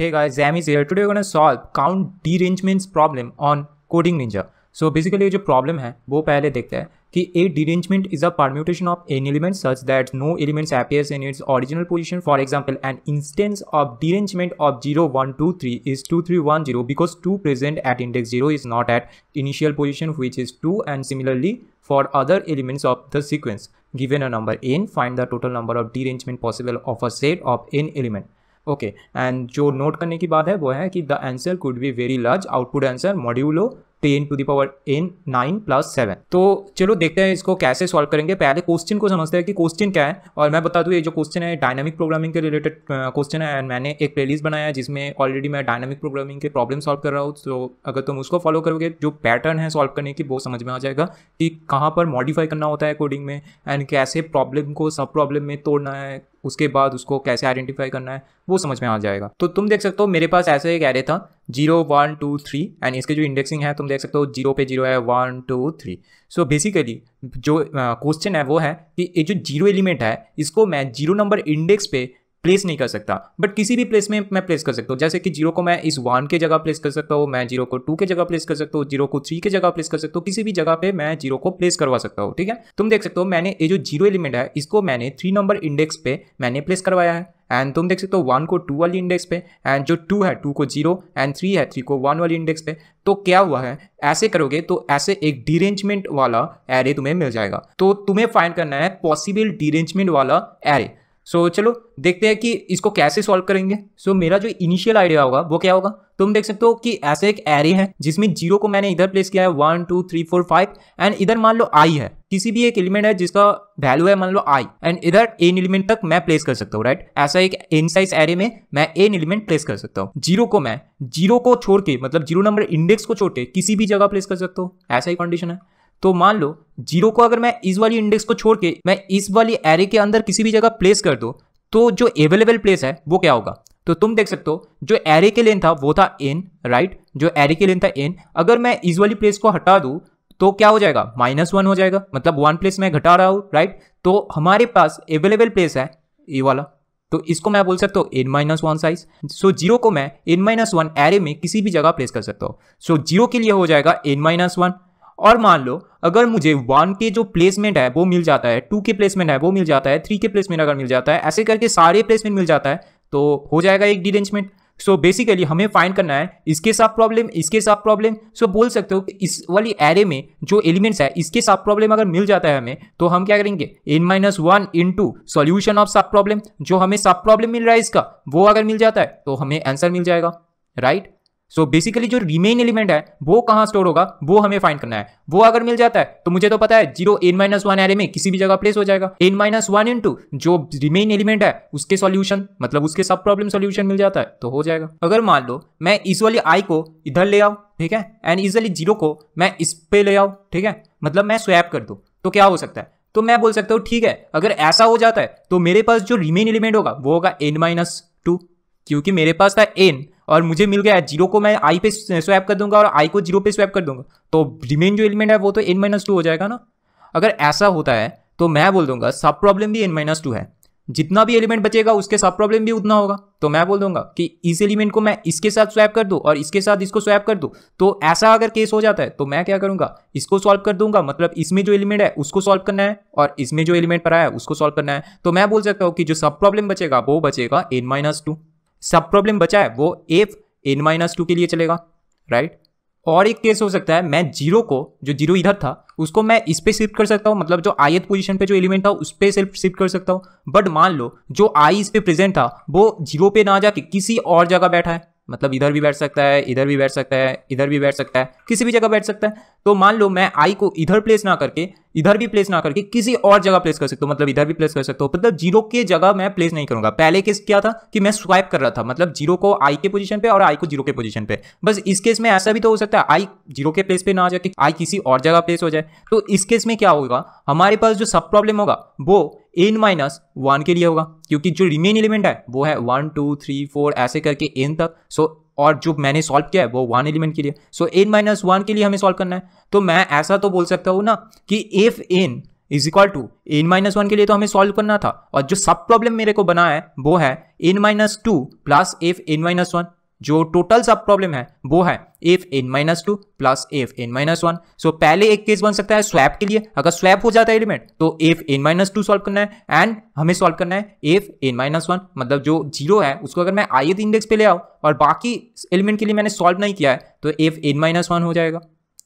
Hey guys, Zami's here. Today we're gonna solve count derangements problem on Coding Ninja. So basically the problem is, वो पहले देखते हैं कि a derangement is a permutation of n element such that no element appears in its original position. For example, an instance of derangement of 0, 1, 2, 3 is 2, 3, 1, 0 because 2 present at index 0 is not at initial position which is 2 and similarly for other elements of the sequence. Given a number n, find the total number of derangement possible of a set of n elements. Okay and जो note करने की बात है वो है कि the answer could be very large output answer modulo ten to the power n nine plus seven तो चलो देखते हैं इसको कैसे सॉल्व करेंगे पहले क्वेश्चन को समझते हैं कि क्वेश्चन क्या है और मैं बता दूँ ये जो क्वेश्चन है डायनामिक प्रोग्रामिंग के रिलेटेड क्वेश्चन है एंड मैंने एक प्लेलिस्ट बनाया है जिसमें ऑलरेडी मैं डायनामिक प्रोग्रामिंग के प्रॉब्लम सॉल्व कर रहा हूँ तो अगर तुम उसको फॉलो करोगे जो पैटर्न है सॉल्व करने की वो समझ में आ जाएगा कि कहाँ पर मॉडिफाई करना होता है कोडिंग में एंड कैसे प्रॉब्लम को सब प्रॉब्लम में तोड़ना है उसके बाद उसको कैसे आइडेंटिफाई करना है वो समझ में आ जाएगा तो तुम देख सकते हो मेरे पास ऐसा एक एरे था zero one two three and इसके जो इंडेक्सिंग है तुम देख सकते हो जीरो पे जीरो है one two three so basically जो क्वेश्चन है वो है कि ये जो जीरो एलिमेंट है इसको मैं जीरो नंबर इंडेक्स पे प्लेस नहीं कर सकता बट किसी भी प्लेस में मैं प्लेस कर सकता हूँ जैसे कि जीरो को मैं इस वन के जगह प्लेस कर सकता हूँ मैं जीरो को टू के जगह प्लेस कर सकता हूँ जीरो को थ्री के जगह प्लेस कर सकता हूँ किसी भी जगह पे मैं जीरो को प्लेस करवा सकता हूँ ठीक है तुम देख सकते हो मैंने ये जो जीरो एलिमेंट है इसको मैंने थ्री नंबर इंडेक्स पे मैंने प्लेस करवाया है एंड तुम देख सकते हो वन को टू वाली इंडेक्स पे एंड जो टू है टू को जीरो एंड थ्री है थ्री को वन वाली इंडेक्स पे तो क्या हुआ है ऐसे करोगे तो ऐसे एक डिरेंजमेंट वाला एरे तुम्हें मिल जाएगा तो तुम्हें फाइंड करना है पॉसिबल डिरेंजमेंट वाला एरे सो so, चलो देखते हैं कि इसको कैसे सॉल्व करेंगे सो so, मेरा जो इनिशियल आइडिया होगा वो क्या होगा तुम देख सकते हो कि ऐसा एक एरे है जिसमें जीरो को मैंने इधर प्लेस किया है one two three four five and इधर मान लो आई है किसी भी एक एलिमेंट है जिसका वैल्यू है मान लो आई एंड इधर एन एलिमेंट तक मैं प्लेस कर सकता हूँ राइट ऐसा एक एन साइज एरे में मैं एन एलिमेंट प्लेस कर सकता हूँ जीरो को मैं जीरो को छोड़ के मतलब जीरो नंबर इंडेक्स को छोड़ के किसी भी जगह प्लेस कर सकता हूँ ऐसा ही कंडीशन है तो मान लो जीरो को अगर मैं इस वाली इंडेक्स को छोड़ के मैं इस वाली एरे के अंदर किसी भी जगह प्लेस कर दो तो जो अवेलेबल प्लेस है वो क्या होगा तो तुम देख सकते हो जो एरे के लेन था वो था एन राइट जो एरे के लेन था एन अगर मैं इस वाली प्लेस को हटा दूँ तो क्या हो जाएगा माइनस वन हो जाएगा मतलब वन प्लेस मैं घटा रहा हूँ राइट तो हमारे पास अवेलेबल प्लेस है ये वाला तो इसको मैं बोल सकता हूँ n minus one size so zero को मैं एन माइनस वन एरे में किसी भी जगह प्लेस कर सकता हूँ सो जीरो के लिए हो जाएगा एन माइनस वन और मान लो अगर मुझे वन के जो प्लेसमेंट है वो मिल जाता है टू के प्लेसमेंट है वो मिल जाता है थ्री के प्लेसमेंट अगर मिल जाता है ऐसे करके सारे प्लेसमेंट मिल जाता है तो हो जाएगा एक डिरेंजमेंट सो so बेसिकली हमें फाइंड करना है इसके साथ प्रॉब्लम इसके साथ प्रॉब्लम सो so बोल सकते हो कि इस वाली एरे में जो एलिमेंट्स है इसके साथ प्रॉब्लम अगर मिल जाता है हमें तो हम क्या करेंगे n minus one into solution of sub problem जो हमें सब प्रॉब्लम मिल रहा है इसका वो अगर मिल जाता है तो हमें आंसर मिल जाएगा right right? So so basically जो रिमेन एलिमेंट है वो कहाँ स्टोर होगा वो हमें फाइंड करना है वो अगर मिल जाता है तो मुझे तो पता है zero n minus one array में किसी भी जगह प्लेस हो जाएगा n minus one into जो रिमेन एलिमेंट है उसके सॉल्यूशन मतलब उसके सब प्रॉब्लम सॉल्यूशन मिल जाता है तो हो जाएगा अगर मान लो मैं इस वाली आई को इधर ले आऊँ ठीक है एंड इस वाली जीरो को मैं इस पे ले आऊँ ठीक है मतलब मैं स्वैप कर दूँ तो क्या हो सकता है तो मैं बोल सकता हूँ ठीक है अगर ऐसा हो जाता है तो मेरे पास जो रिमेन एलिमेंट होगा वो होगा एन माइनस टू क्योंकि मेरे पास था एन और मुझे मिल गया जीरो को मैं आई पे स्वैप कर दूंगा और आई को जीरो पे स्वैप कर दूंगा तो रिमेन जो एलिमेंट है वो तो एन माइनस टू हो जाएगा ना अगर ऐसा होता है तो मैं बोल दूंगा सब प्रॉब्लम भी एन माइनस टू है जितना भी एलिमेंट बचेगा उसके सब प्रॉब्लम भी उतना होगा तो मैं बोल दूंगा कि इस एलिमेंट को मैं इसके साथ स्वैप कर दूँ और इसके साथ इसको स्वैप कर दूँ तो ऐसा अगर केस हो जाता है तो मैं क्या करूँगा इसको सॉल्व कर दूंगा मतलब इसमें जो एलिमेंट है उसको सॉल्व करना है और इसमें जो एलिमेंट पर आया है उसको सॉल्व करना है तो मैं बोल सकता हूँ कि जो सब प्रॉब्लम बचेगा वो बचेगा n minus two sub problem बचा है वो एफ एन माइनस टू के लिए चलेगा राइट और एक केस हो सकता है मैं जीरो को जो जीरो इधर था उसको मैं इस पर शिफ्ट कर सकता हूँ मतलब जो आयत पोजीशन पे जो एलिमेंट था उस पर सिर्फ शिफ्ट कर सकता हूँ बट मान लो जो आई इस पर प्रेजेंट था वो जीरो पे ना जाके किसी और जगह बैठा है मतलब इधर भी बैठ सकता है इधर भी बैठ सकता है इधर भी बैठ सकता है किसी भी जगह बैठ सकता है तो मान लो मैं आई को इधर प्लेस ना करके इधर भी प्लेस ना करके किसी और जगह प्लेस कर सकता हूँ मतलब इधर भी प्लेस कर सकता हूँ मतलब जीरो के जगह मैं प्लेस नहीं करूंगा पहले केस क्या था कि मैं स्वाइप कर रहा था मतलब जीरो को आई के पोजिशन पर और आई को जीरो के पोजिशन पर बस इस केस में ऐसा भी तो हो सकता है आई जीरो के प्लेस पर ना आ जाए कि आई किसी और जगह प्लेस हो जाए तो इस केस में क्या होगा हमारे पास जो सब प्रॉब्लम होगा वो एन माइनस वन के लिए होगा क्योंकि जो रिमेन एलिमेंट है वो है वन टू थ्री फोर ऐसे करके एन तक सो और जो मैंने सॉल्व किया है वो वन एलिमेंट के लिए सो एन माइनस वन के लिए हमें सॉल्व करना है तो मैं ऐसा तो बोल सकता हूँ ना कि f n is equal to n minus one के लिए तो हमें सॉल्व करना था और जो सब प्रॉब्लम मेरे को बना है वो है n minus two plus f n minus one जो टोटल सब प्रॉब्लम है वो है f n minus two plus f n minus one so पहले एक केस बन सकता है स्वैप के लिए अगर स्वैप हो जाता है एलिमेंट तो f n minus two solve करना है एंड हमें सॉल्व करना है एफ एन माइनस वन मतलब जो जीरो है उसको अगर मैं आयत इंडेक्स पे ले आऊँ और बाकी एलिमेंट के लिए मैंने सॉल्व नहीं किया है तो एफ एन माइनस वन हो जाएगा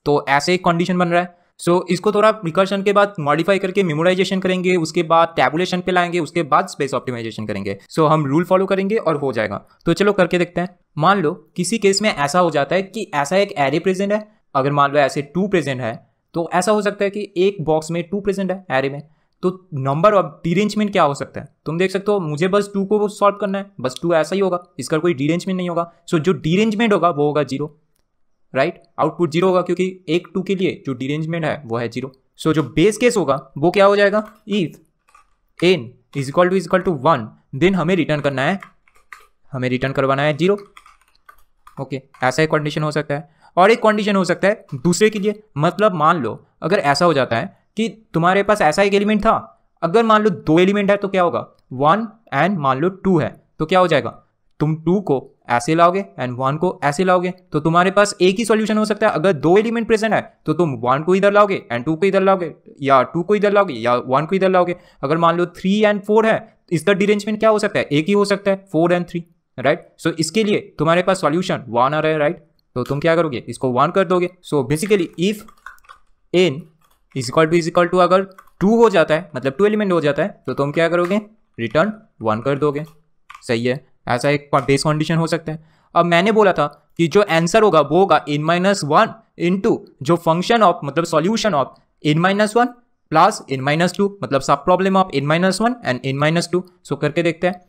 तो ऐसे एक कंडीशन बन रहा है सो so, इसको थोड़ा रिकर्शन के बाद मॉडिफाई करके मेमोराइजेशन करेंगे उसके बाद टैबुलेशन पे लाएंगे उसके बाद स्पेस ऑप्टिमाइजेशन करेंगे सो so, हम रूल फॉलो करेंगे और हो जाएगा तो चलो करके देखते हैं मान लो किसी केस में ऐसा हो जाता है कि ऐसा एक एरे प्रेजेंट है अगर मान लो ऐसे टू प्रेजेंट है तो ऐसा हो सकता है कि एक बॉक्स में टू प्रेजेंट है एरे में तो नंबर ऑफ डिरेंजमेंट क्या हो सकता है तुम देख सकते हो मुझे बस टू को सॉल्व करना है बस टू ऐसा ही होगा इसका कोई डिरेंजमेंट नहीं होगा सो so, जो डिरेंजमेंट होगा वो होगा जीरो राइट आउटपुट जीरो होगा क्योंकि एक टू के लिए जो डिरेंजमेंट है वो है जीरो सो so, जो बेस केस होगा वो क्या हो जाएगा if n is equal to is equal to one then हमें रिटर्न करना है हमें रिटर्न करवाना है जीरो ओके okay, ऐसा एक कंडीशन हो सकता है और एक कंडीशन हो सकता है दूसरे के लिए मतलब मान लो अगर ऐसा हो जाता है कि तुम्हारे पास ऐसा एक एलिमेंट था अगर मान लो दो एलिमेंट है तो क्या होगा वन एंड मान लो टू है तो क्या हो जाएगा तुम टू को ऐसे लाओगे एंड वन को ऐसे लाओगे तो तुम्हारे पास एक ही सॉल्यूशन हो सकता है अगर दो एलिमेंट प्रेजेंट है तो तुम वन को इधर लाओगे एंड टू को इधर लाओगे या टू को इधर लाओगे या वन को इधर लाओगे अगर मान लो थ्री एंड फोर है इसका डिरेंजमेंट क्या हो सकता है एक ही हो सकता है four and three right so इसके लिए तुम्हारे पास सॉल्यूशन वन आ रहा है राइट तो तुम क्या करोगे इसको वन कर दोगे so basically if n is equal to is equal to अगर टू हो जाता है मतलब टू एलिमेंट हो जाता है तो तुम क्या करोगे रिटर्न वन कर दोगे सही है ऐसा एक बेस कंडीशन हो सकता है अब मैंने बोला था कि जो आंसर होगा वो होगा n minus one into जो फंक्शन ऑफ मतलब solution of n minus one plus n minus two मतलब sub problem of n minus one and n minus two so करके देखते हैं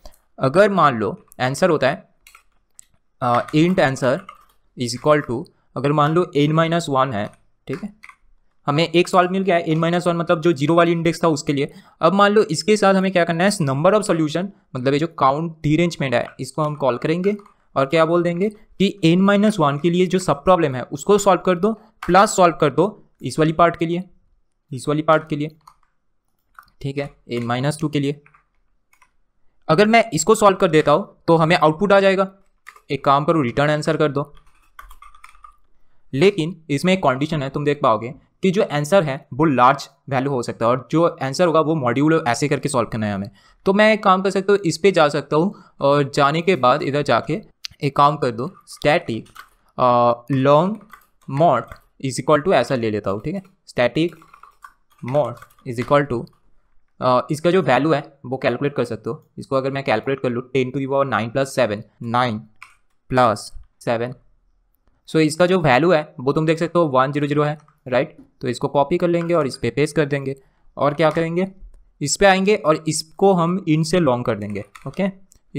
अगर मान लो आंसर होता है int answer is equal to अगर मान लो एन माइनस वन है ठीक है हमें एक सॉल्व मिल गया है एन माइनस वन मतलब जो जीरो वाली इंडेक्स था उसके लिए अब मान लो इसके साथ हमें क्या करना है नंबर ऑफ सोल्यूशन मतलब ये जो काउंट डीरेंजमेंट है इसको हम कॉल करेंगे और क्या बोल देंगे कि एन माइनस वन के लिए जो सब प्रॉब्लम है उसको सॉल्व कर दो प्लस सॉल्व कर दो इस वाली पार्ट के लिए इस वाली पार्ट के लिए ठीक है एन माइनस टू के लिए अगर मैं इसको सॉल्व कर देता हूँ तो हमें आउटपुट आ जाएगा एक काम करो रिटर्न आंसर कर दो लेकिन इसमें एक कंडीशन है तुम देख पाओगे कि जो आंसर है वो लार्ज वैल्यू हो सकता है और जो आंसर होगा वो मॉड्यूल ऐसे करके सॉल्व करना है हमें तो मैं एक काम कर सकता हूँ इस पर जा सकता हूँ और जाने के बाद इधर जाके एक काम कर दो static long mod is equal to ऐसा ले लेता हूँ ठीक है static mod is equal to इसका जो वैल्यू है वो कैलकुलेट कर सकते हो इसको अगर मैं कैलकुलेट कर लूँ ten to power nine plus seven nine plus seven so इसका जो वैल्यू है वो तुम देख सकते हो वन जीरो जीरो है राइट तो इसको कॉपी कर लेंगे और इस पर पे पेस्ट कर देंगे और क्या करेंगे इस पर आएंगे और इसको हम इन से लॉन्ग कर देंगे ओके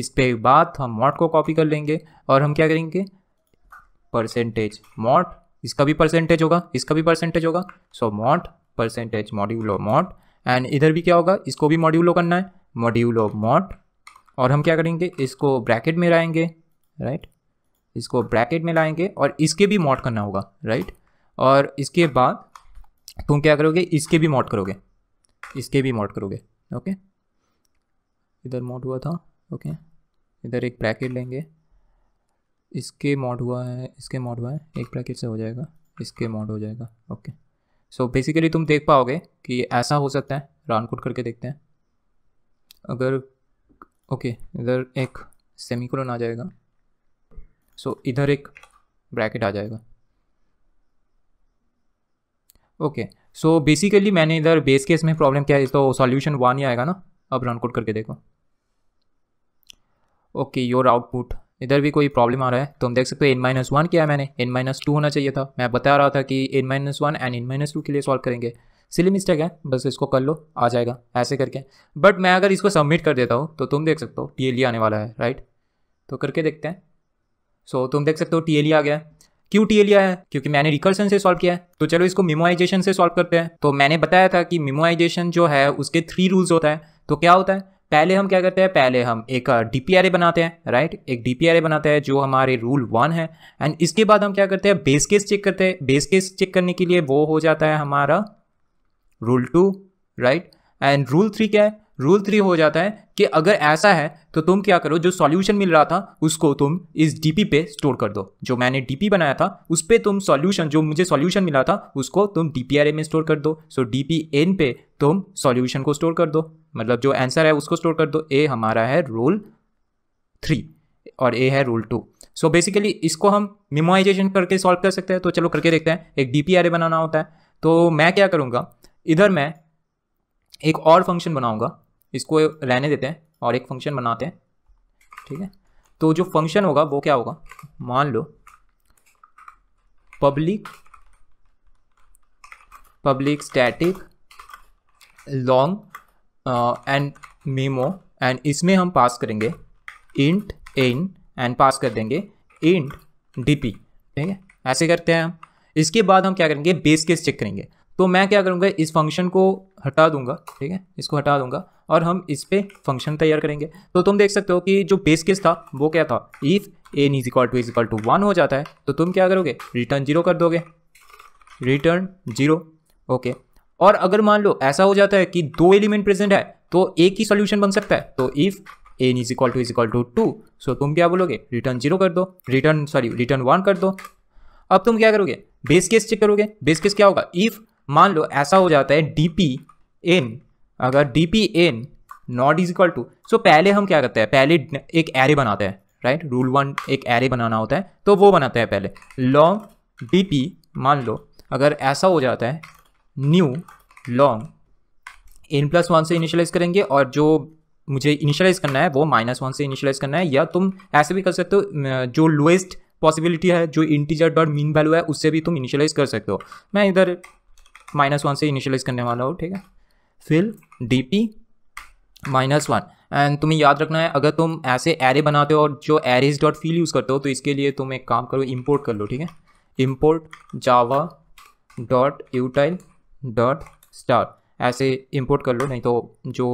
इस पर बाद हम मॉट को कॉपी कर लेंगे और हम क्या करेंगे परसेंटेज मॉट इसका भी परसेंटेज होगा इसका भी परसेंटेज होगा so mod percentage module of mod and इधर भी क्या होगा इसको भी मॉड्यूलो करना है मॉड्यूल ऑफ मॉट और हम क्या करेंगे इसको ब्रैकेट में लाएंगे राइट right? इसको ब्रैकेट में लाएंगे और इसके भी मॉट करना होगा राइट right? और इसके बाद तुम क्या करोगे इसके भी मॉड करोगे इसके भी मॉड करोगे ओके इधर मॉड हुआ था ओके इधर एक ब्रैकेट लेंगे इसके मॉड हुआ है इसके मॉड हुआ है एक ब्रैकेट से हो जाएगा इसके मॉड हो जाएगा ओके सो बेसिकली तुम देख पाओगे कि ऐसा हो सकता है रान कोट करके देखते हैं अगर ओके okay, इधर एक सेमिकोलन आ जाएगा सो so, इधर एक ब्रैकेट आ जाएगा ओके सो बेसिकली मैंने इधर बेस केस में प्रॉब्लम क्या है तो सॉल्यूशन वन ही आएगा ना अब रन कोड करके देखो ओके योर आउटपुट इधर भी कोई प्रॉब्लम आ रहा है तो हम देख सकते हो एन माइनस वन किया मैंने एन माइनस टू होना चाहिए था मैं बता रहा था कि n minus one and n minus two के लिए सॉल्व करेंगे सिली मिस्टेक है बस इसको कर लो आ जाएगा ऐसे करके बट मैं अगर इसको सबमिट कर देता हूँ तो तुम देख सकते हो टी e आने वाला है राइट तो करके देखते हैं सो so, तुम देख सकते हो टी e आ गया क्यों टी लिया है क्योंकि मैंने रिकर्सन से सॉल्व किया है तो चलो इसको मेमोइजेशन से सॉल्व करते हैं तो मैंने बताया था कि मेमोइजेशन जो है उसके थ्री रूल्स होता है तो क्या होता है पहले हम क्या करते हैं पहले हम एक डी ए बनाते हैं राइट एक डी ए बनाते हैं जो हमारे रूल वन है एंड इसके बाद हम क्या करते हैं बेस केस चेक करते हैं बेस केस चेक करने के लिए वो हो जाता है हमारा rule two right and rule three क्या है रूल थ्री हो जाता है कि अगर ऐसा है तो तुम क्या करो जो सॉल्यूशन मिल रहा था उसको तुम इस डीपी पे स्टोर कर दो जो मैंने डीपी बनाया था उस पर तुम सॉल्यूशन जो मुझे सॉल्यूशन मिला था उसको तुम डी पी आर ए में स्टोर कर दो सो डी पी एन पे तुम सॉल्यूशन को स्टोर कर दो मतलब जो आंसर है उसको स्टोर कर दो ए हमारा है रोल थ्री और ए है रोल टू सो बेसिकली इसको हम मेमोइजेशन करके सॉल्व कर सकते हैं तो चलो करके देखते हैं एक डी पी आर ए बनाना होता है तो मैं क्या करूँगा इधर मैं एक और फंक्शन बनाऊँगा इसको रहने देते हैं और एक फंक्शन बनाते हैं ठीक है तो जो फंक्शन होगा वो क्या होगा मान लो public public static long and memo and इसमें हम पास करेंगे इंट इन एंड पास कर देंगे इंट डीपी ठीक है ऐसे करते हैं हम इसके बाद हम क्या करेंगे बेस केस चेक करेंगे तो मैं क्या करूँगा इस फंक्शन को हटा दूंगा ठीक है इसको हटा दूंगा और हम इस पर फंक्शन तैयार करेंगे तो तुम देख सकते हो कि जो बेस केस था वो क्या था if n is equal to is equal to one हो जाता है तो तुम क्या करोगे रिटर्न जीरो कर दोगे रिटर्न जीरो ओके और अगर मान लो ऐसा हो जाता है कि दो एलिमेंट प्रेजेंट है तो एक ही सोल्यूशन बन सकता है तो if n is equal to is equal to two so तुम क्या बोलोगे रिटर्न जीरो कर दो रिटर्न सॉरी रिटर्न वन कर दो अब तुम क्या करोगे बेस केस चेक करोगे बेस केस क्या होगा इफ़ मान लो ऐसा हो जाता है डी पी एन अगर D P n not is equal to so पहले हम क्या करते हैं पहले एक एरे बनाते हैं राइट रूल वन एक एरे बनाना होता है तो वो बनाते हैं पहले लॉन्ग डी पी मान लो अगर ऐसा हो जाता है new long n plus one से इनिशलाइज करेंगे और जो मुझे इनिशलाइज करना है वो माइनस वन से इनिशलाइज करना है या तुम ऐसे भी कर सकते हो जो लोएस्ट पॉसिबिलिटी है जो इंटीजर डॉट मीन वैल्यू है उससे भी तुम इनिशलाइज कर सकते हो मैं इधर माइनस वन से इनिशियलाइज करने वाला हो ठीक है फिर D P minus one and तुम्हें याद रखना है अगर तुम ऐसे एरे बनाते हो और जो एरेज डॉट फील यूज़ करते हो तो इसके लिए तुम एक काम करो इम्पोर्ट कर लो ठीक है import Java dot util dot star ऐसे इम्पोर्ट कर लो नहीं तो जो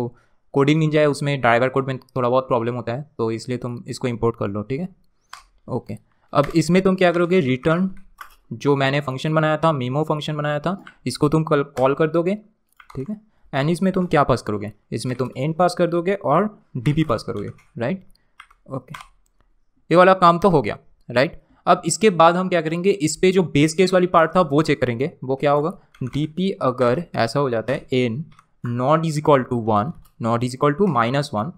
कोडिंग निंजा है उसमें ड्राइवर कोड में थोड़ा बहुत प्रॉब्लम होता है तो इसलिए तुम इसको इम्पोर्ट कर लो ठीक है ओके अब इसमें तुम क्या करोगे रिटर्न जो मैंने फंक्शन बनाया था मीमो फंक्शन बनाया था इसको तुम कल कॉल कर दोगे ठीक है एंड इसमें तुम क्या पास करोगे इसमें तुम एंड पास कर दोगे और डी पास करोगे राइट ओके ये वाला काम तो हो गया राइट अब इसके बाद हम क्या करेंगे इस पर जो बेस केस वाली पार्ट था वो चेक करेंगे वो क्या होगा डी अगर ऐसा हो जाता है n not is equal to one not is equal to minus one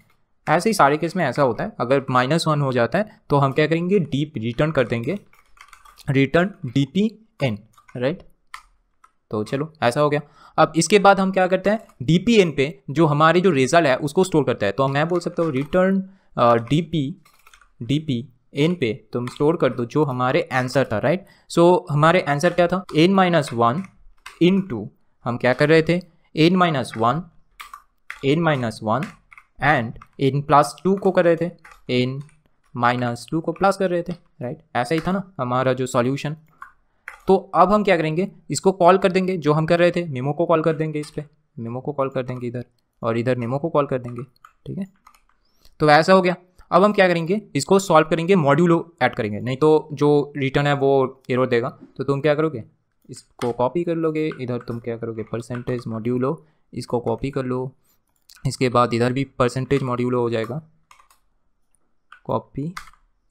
ऐसे ही सारे केस में ऐसा होता है अगर माइनस वन हो जाता है तो हम क्या करेंगे डी रिटर्न कर देंगे return D P n right तो चलो ऐसा हो गया अब इसके बाद हम क्या करते हैं डी पी एन पे जो हमारी जो रिजल्ट है उसको स्टोर करता है तो मैं बोल सकता हूँ return D P D P n पे तुम स्टोर कर दो जो हमारे आंसर था राइट सो so, हमारे आंसर क्या था n minus one into हम क्या कर रहे थे n minus one n minus one and n plus two को कर रहे थे एन माइनस टू को प्लस कर रहे थे राइट ऐसा ही था ना हमारा जो सॉल्यूशन तो अब हम क्या करेंगे इसको कॉल कर देंगे जो हम कर रहे थे मेमो को कॉल कर देंगे इस पर मेमो को कॉल कर देंगे इधर और इधर मेमो को कॉल कर देंगे ठीक है तो ऐसा हो गया अब हम क्या करेंगे इसको सॉल्व करेंगे मॉड्यूलो ऐड करेंगे नहीं तो जो रिटर्न है वो एरर देगा तो तुम क्या करोगे इसको कॉपी कर लोगे इधर तुम क्या करोगे परसेंटेज मॉड्यूलो इसको कॉपी कर लो इसके बाद इधर भी परसेंटेज मॉड्यूलो हो जाएगा कॉपी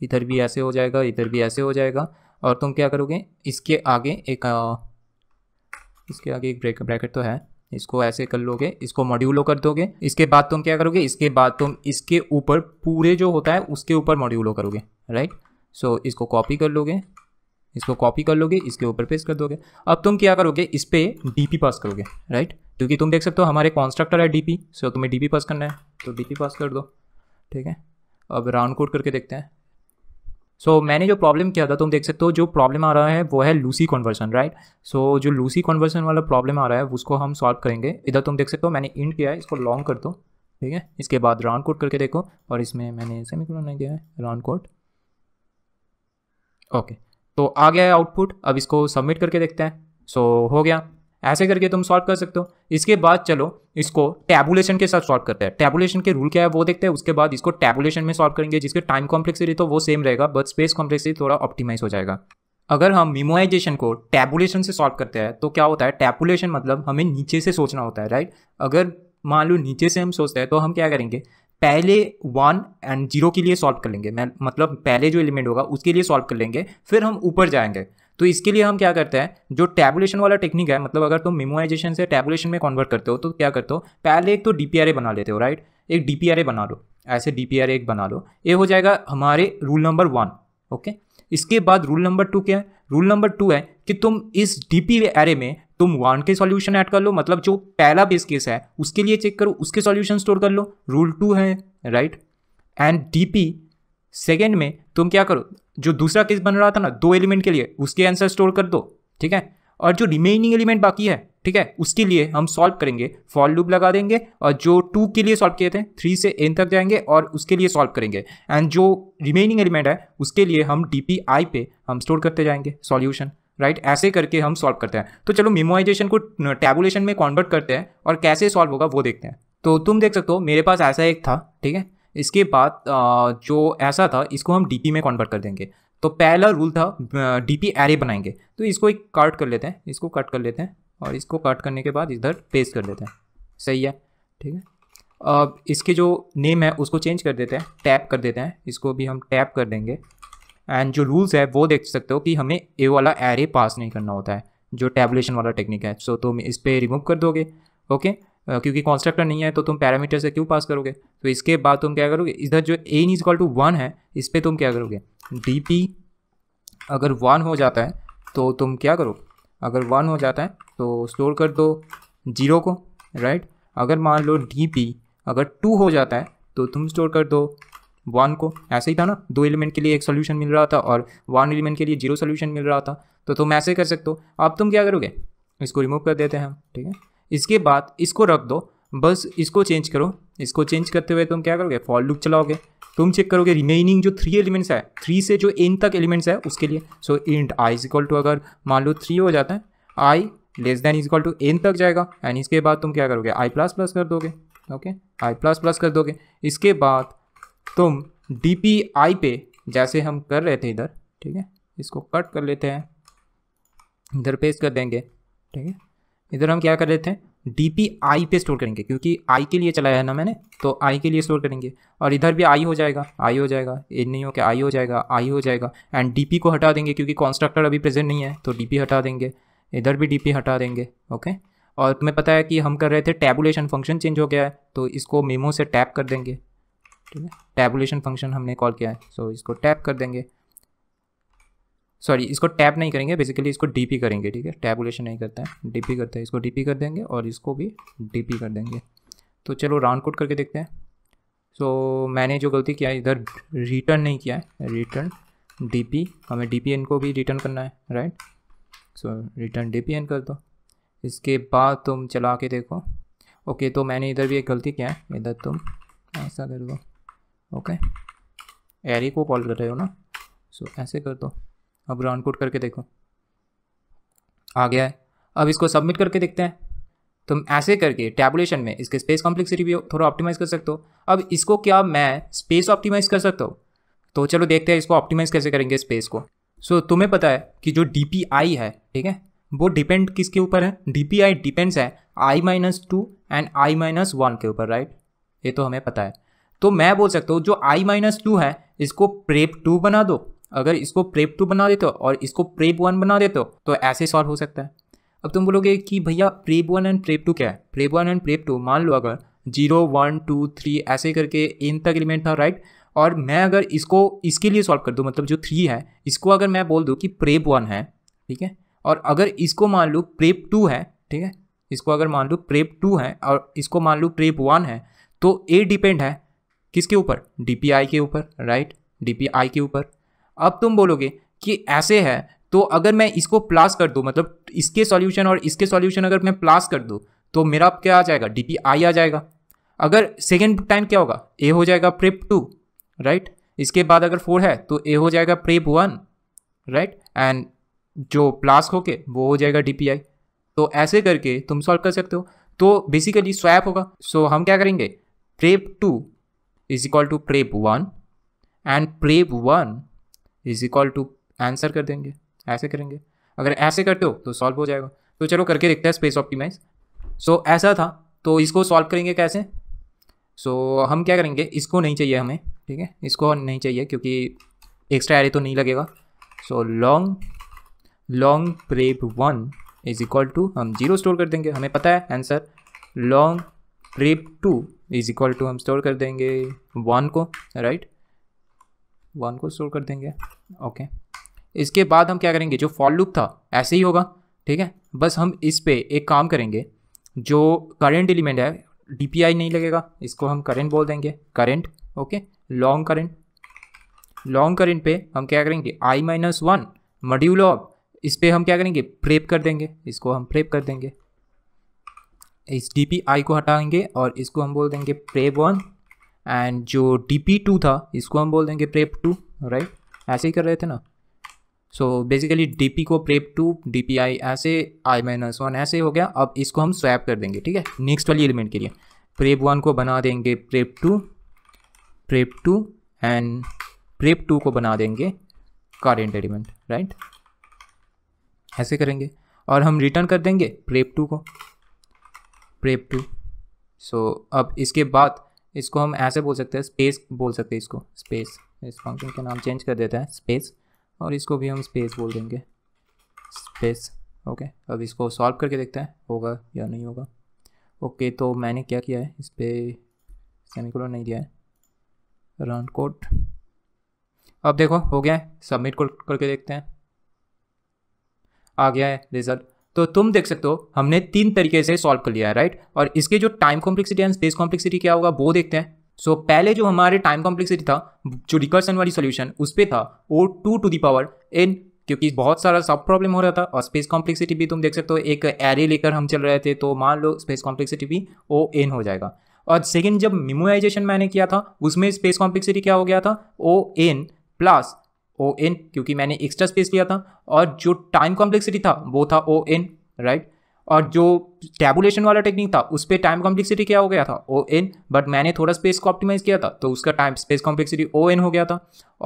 इधर भी ऐसे हो जाएगा इधर भी ऐसे हो जाएगा और तुम क्या करोगे इसके आगे एक आ, इसके आगे एक ब्रेक ब्रैकेट तो है इसको ऐसे कर लोगे इसको मॉड्यूलो कर दोगे इसके बाद तुम क्या करोगे इसके बाद तुम इसके ऊपर पूरे जो होता है उसके ऊपर मॉड्यूलो करोगे राइट सो so, इसको कॉपी कर लोगे इसको कॉपी कर लोगे इसके ऊपर पेस्ट कर दोगे अब तुम क्या करोगे इस पर डी पास करोगे राइट क्योंकि तुम देख सकते हो हमारे कॉन्स्ट्रक्टर है डी सो so तुम्हें डी पास करना है तो डी पास कर दो ठीक है अब राउंड कोड करके देखते हैं सो so, मैंने जो प्रॉब्लम किया था तुम देख सकते हो जो प्रॉब्लम आ रहा है वो है लूसी कन्वर्सन राइट सो जो लूसी कन्वर्सन वाला प्रॉब्लम आ रहा है उसको हम सॉल्व करेंगे इधर तुम देख सकते हो मैंने इंट किया है इसको लॉन्ग कर दो ठीक है इसके बाद राउंड कोड करके देखो और इसमें मैंने सेमी कोलन नहीं दिया है राउंड कोड ओके तो आ गया है आउटपुट अब इसको सबमिट करके देखते हैं सो so, हो गया ऐसे करके तुम सॉल्व कर सकते हो इसके बाद चलो इसको टैबुलेशन के साथ सॉल्व करते हैं टैबुलेशन के रूल क्या है वो देखते हैं उसके बाद इसको टैबुलेशन में सॉल्व करेंगे जिसके टाइम कॉम्प्लेक्सिटी तो वो सेम रहेगा बट स्पेस कॉम्प्लेक्सिटी थोड़ा ऑप्टिमाइज हो जाएगा अगर हम मीमोइजेशन को टैबुलेशन से सॉल्व करते हैं तो क्या होता है टैबुलेशन मतलब हमें नीचे से सोचना होता है राइट अगर मान लो नीचे से हम सोचते हैं तो हम क्या करेंगे पहले वन एंड जीरो के लिए सॉल्व कर लेंगे मतलब पहले जो एलिमेंट होगा उसके लिए सॉल्व कर लेंगे फिर हम ऊपर जाएंगे तो इसके लिए हम क्या करते हैं जो टैबुलेशन वाला टेक्निक है मतलब अगर तुम मेमोराइजेशन से टैबुलेशन में कन्वर्ट करते हो तो क्या करते हो पहले एक तो डी बना लेते हो राइट एक डी बना लो ऐसे डी एक बना लो ये हो जाएगा हमारे रूल नंबर वन ओके इसके बाद रूल नंबर टू क्या है रूल नंबर टू है कि तुम इस डी पी एरे में तुम वन के सॉल्यूशन ऐड कर लो मतलब जो पहला बेस केस है उसके लिए चेक करो उसके सॉल्यूशन स्टोर कर लो रूल टू है right and D P second में तुम क्या करो जो दूसरा केस बन रहा था ना दो एलिमेंट के लिए उसके आंसर स्टोर कर दो ठीक है और जो रिमेनिंग एलिमेंट बाकी है ठीक है उसके लिए हम सॉल्व करेंगे फॉल लूप लगा देंगे और जो टू के लिए सॉल्व किए थे थ्री से एन तक जाएंगे और उसके लिए सॉल्व करेंगे एंड जो रिमेनिंग एलिमेंट है उसके लिए हम डी पी आई पे हम स्टोर करते जाएंगे सॉल्यूशन राइट ऐसे करके हम सॉल्व करते हैं तो चलो मेमोइजेशन को टैबुलेशन में कॉन्वर्ट करते हैं और कैसे सॉल्व होगा वो देखते हैं तो तुम देख सकते हो मेरे पास ऐसा एक था ठीक है इसके बाद जो ऐसा था इसको हम डी में कन्वर्ट कर देंगे तो पहला रूल था डी पी एरे बनाएंगे तो इसको एक कार्ट कर लेते हैं इसको कट कर लेते हैं और इसको कट करने के बाद इधर पेस्ट कर देते हैं सही है ठीक है अब इसके जो नेम है उसको चेंज कर देते हैं टैप कर देते हैं इसको भी हम टैप कर देंगे एंड जो रूल्स है वो देख सकते हो कि हमें ए वाला एरे पास नहीं करना होता है जो टैबलेशन वाला टेक्निक है सो तो तुम इस पर रिमूव कर दोगे ओके क्योंकि कॉन्स्ट्रक्टर नहीं है तो तुम पैरामीटर से क्यों पास करोगे तो इसके बाद तुम क्या करोगे इधर जो n is equal to one है इस पर तुम क्या करोगे डी पी अगर वन हो जाता है तो तुम क्या करो अगर वन हो जाता है तो स्टोर कर दो जीरो को राइट अगर मान लो डी पी अगर टू हो जाता है तो तुम स्टोर कर दो वन को ऐसे ही था ना दो एलिमेंट के लिए एक सोल्यूशन मिल रहा था और वन एलिमेंट के लिए जीरो सोल्यूशन मिल रहा था तो तुम ऐसे कर सकते हो अब तुम क्या करोगे इसको रिमूव कर देते हैं हम ठीक है इसके बाद इसको रख दो बस इसको चेंज करो इसको चेंज करते हुए तुम क्या करोगे फॉल लुक चलाओगे तुम चेक करोगे रिमेनिंग जो थ्री एलिमेंट्स है थ्री से जो एन तक एलिमेंट्स है उसके लिए so int i is equal to अगर मान लो थ्री हो जाता है i less than is equal to n तक जाएगा एंड इसके बाद तुम क्या करोगे आई प्लस प्लस कर दोगे ओके आई प्लस प्लस कर दोगे इसके बाद तुम डी पी आई पे जैसे हम कर रहे थे इधर ठीक है इसको कट कर लेते हैं इधर पेस्ट कर देंगे ठीक है इधर हम क्या कर लेते हैं डी पी आई पे स्टोर करेंगे क्योंकि आई के लिए चलाया है ना मैंने तो आई के लिए स्टोर करेंगे और इधर भी आई हो जाएगा आई हो जाएगा इन नहीं हो क्या आई हो जाएगा आई हो जाएगा एंड डी पी को हटा देंगे क्योंकि कॉन्स्ट्रक्टर अभी प्रेजेंट नहीं है तो डी पी हटा देंगे इधर भी डी पी हटा देंगे ओके और तुम्हें पता है कि हम कर रहे थे टैबुलेशन फंक्शन चेंज हो गया है तो इसको मेमो से टैप कर देंगे ठीक है टैबुलेशन फंक्शन हमने कॉल किया है सो इसको टैप कर देंगे सॉरी इसको टैप नहीं करेंगे बेसिकली इसको डीपी करेंगे ठीक है टैबुलेशन नहीं करता है डीपी करते हैं इसको डीपी कर देंगे और इसको भी डीपी कर देंगे तो चलो राउंड कोट करके देखते हैं सो so, मैंने जो गलती किया इधर रिटर्न नहीं किया है रिटर्न डी हमें डी को भी रिटर्न करना है राइट सो रिटर्न डी कर दो इसके बाद तुम चला के देखो ओके तो मैंने इधर भी एक गलती किया है इधर तुम ऐसा कर दो ओके एरी को कॉल कर रहे हो ना सो so, ऐसे कर दो अब राउंड कोड करके देखो आ गया है अब इसको सबमिट करके देखते हैं तुम ऐसे करके टैबुलेशन में इसके स्पेस कॉम्प्लेक्सिटी भी थोड़ा ऑप्टिमाइज़ कर सकते हो अब इसको क्या मैं स्पेस ऑप्टिमाइज़ कर सकता हूँ तो चलो देखते हैं इसको ऑप्टिमाइज़ कैसे करेंगे स्पेस को सो so, तुम्हें पता है कि जो डी है ठीक है वो डिपेंड किसके ऊपर है डी पी आई डिपेंड्स है i minus two and i minus one के ऊपर राइट ये तो हमें पता है तो मैं बोल सकता हूँ जो आई माइनस टू है इसको प्रेप टू बना दो अगर इसको प्रेप टू बना देते हो और इसको प्रेप वन बना देते हो तो ऐसे सॉल्व हो सकता है अब तुम बोलोगे कि भैया prev one and prep two क्या है prev one and prep two मान लो अगर जीरो वन टू थ्री ऐसे करके इन तक एलिमेंट था राइट और मैं अगर इसको इसके लिए सॉल्व कर दूँ मतलब जो थ्री है इसको अगर मैं बोल दूँ कि प्रेप वन है ठीक है और अगर इसको मान लो प्रेप टू है ठीक है इसको अगर मान लो प्रेप टू है और इसको मान लो प्रेप वन है तो ए डिपेंड है किसके ऊपर डी के ऊपर राइट डी के ऊपर अब तुम बोलोगे कि ऐसे है तो अगर मैं इसको प्लास कर दूँ मतलब इसके सॉल्यूशन और इसके सॉल्यूशन अगर मैं प्लास कर दूँ तो मेरा क्या आ जाएगा डी आई आ जाएगा अगर सेकेंड टाइम क्या होगा ए हो जाएगा प्रेप टू राइट इसके बाद अगर फोर है तो ए हो जाएगा प्रेप वन राइट एंड जो प्लास होके वो हो जाएगा डी तो ऐसे करके तुम सॉल्व कर सकते हो तो बेसिकली स्वैप होगा सो so, हम क्या करेंगे prev two is equal to prev one and prev one is equal to answer कर देंगे ऐसे करेंगे अगर ऐसे करते हो तो सॉल्व हो जाएगा तो चलो करके देखते हैं स्पेस ऑप्टिमाइज सो ऐसा था तो इसको सॉल्व करेंगे कैसे सो so, हम क्या करेंगे इसको नहीं चाहिए हमें ठीक है इसको नहीं चाहिए क्योंकि एक्स्ट्रा एरे तो नहीं लगेगा so long long prev one is equal to हम जीरो स्टोर कर देंगे हमें पता है answer long prev two is equal to हम स्टोर कर देंगे वन को राइट right? वन को स्टोर कर देंगे ओके इसके बाद हम क्या करेंगे जो फॉल लूप था ऐसे ही होगा ठीक है बस हम इस पर एक काम करेंगे जो करेंट एलिमेंट है डी नहीं लगेगा इसको हम करेंट बोल देंगे current okay long current long current पे हम क्या करेंगे i minus one module of इस पर हम क्या करेंगे प्रेप कर देंगे इसको हम प्रेप कर देंगे इस डी को हटाएंगे और इसको हम बोल देंगे प्रेप वन एंड जो डी पी टू था इसको हम बोल देंगे प्रेप टू राइट ऐसे ही कर रहे थे ना सो बेसिकली डी पी को prep two D P i ऐसे आई माइनस वन ऐसे हो गया अब इसको हम स्वैप कर देंगे ठीक है नेक्स्ट वाली एलिमेंट के लिए प्रेप वन को बना देंगे prep two prep two and prep two को बना देंगे करेंट एलिमेंट राइट ऐसे करेंगे और हम रिटर्न कर देंगे प्रेप टू को प्रेप टू सो अब इसके बाद इसको हम ऐसे बोल सकते हैं स्पेस बोल सकते हैं इसको स्पेस इस फंक्शन का नाम चेंज कर देता है स्पेस और इसको भी हम स्पेस बोल देंगे स्पेस ओके अब इसको सॉल्व करके देखते हैं होगा या नहीं होगा ओके तो मैंने क्या किया है इस पर सेमिकोलर नहीं दिया है रन कोड अब देखो हो गया है सबमिट करके देखते हैं आ गया है रिज़ल्ट तो तुम देख सकते हो हमने तीन तरीके से सॉल्व कर लिया है राइट और इसके जो time complexity and space complexity क्या होगा वो देखते हैं सो so, पहले जो हमारे टाइम कॉम्प्लेक्सिटी था जो रिकर्सन वाली सोल्यूशन उस पर था वो two to the power n क्योंकि बहुत सारा सब प्रॉब्लम हो रहा था और स्पेस कॉम्प्लेक्सिटी भी तुम देख सकते हो एक एरे लेकर हम चल रहे थे तो मान लो स्पेस कॉम्प्लेक्सिटी भी वो एन हो जाएगा और सेकेंड जब मेमोराइजेशन मैंने किया था उसमें स्पेस कॉम्प्लेक्सिटी क्या हो गया था O n plus O n क्योंकि मैंने एक्स्ट्रा स्पेस लिया था और जो टाइम कॉम्प्लेक्सिटी था वो था ओ एन राइट और जो टैबुलेशन वाला टेक्निक था उस पर टाइम कॉम्प्लेक्सिटी क्या हो गया था ओ एन बट मैंने थोड़ा स्पेस को ऑप्टिमाइज़ किया था तो उसका time space complexity O n हो गया था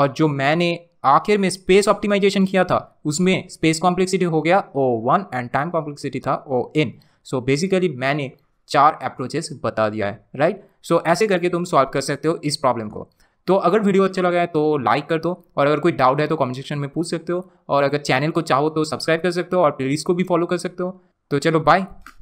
और जो मैंने आखिर में स्पेस ऑप्टिमाइजेशन किया था उसमें स्पेस कॉम्प्लेक्सिटी हो गया O one and time complexity था ओ एन सो बेसिकली मैंने चार अप्रोचेस बता दिया है राइट right? सो so, ऐसे करके तुम सॉल्व कर सकते हो इस प्रॉब्लम को तो अगर वीडियो अच्छा लगा है तो लाइक कर दो और अगर कोई डाउट है तो कमेंट सेक्शन में पूछ सकते हो और अगर चैनल को चाहो तो सब्सक्राइब कर सकते हो और प्लेलिस्ट को भी फॉलो कर सकते हो तो चलो बाय